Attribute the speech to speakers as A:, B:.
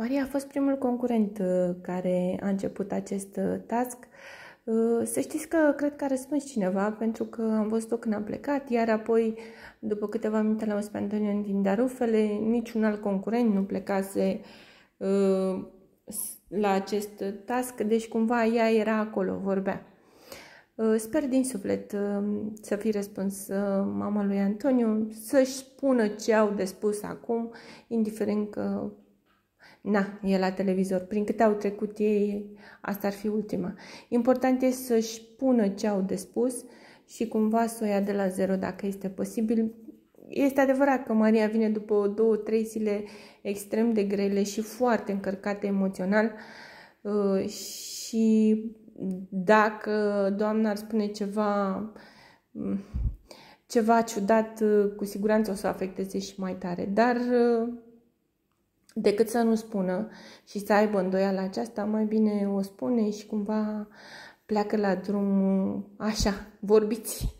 A: Maria a fost primul concurent uh, care a început acest uh, task. Uh, să știți că cred că a răspuns cineva, pentru că am văzut-o când am plecat, iar apoi, după câteva minute, l-am pe Antonio din Darufele, niciun alt concurent nu plecase la acest task, deci cumva ea era acolo, vorbea. sper din suflet să fi răspuns mama lui Antonio, să-și spună ce au de spus acum, indiferent că Na, e la televizor. Prin câte au trecut ei, asta ar fi ultima. Important e să-și pună ce au de spus și cumva să o ia de la zero dacă este posibil. Este adevărat că Maria vine după două, trei zile extrem de grele și foarte încărcate emoțional uh, și dacă doamna ar spune ceva mm, ceva ciudat, uh, cu siguranță o să afecteze și mai tare. Dar uh, decât să nu spună și să aibă îndoială aceasta, mai bine o spune și cumva pleacă la drum așa, vorbiți.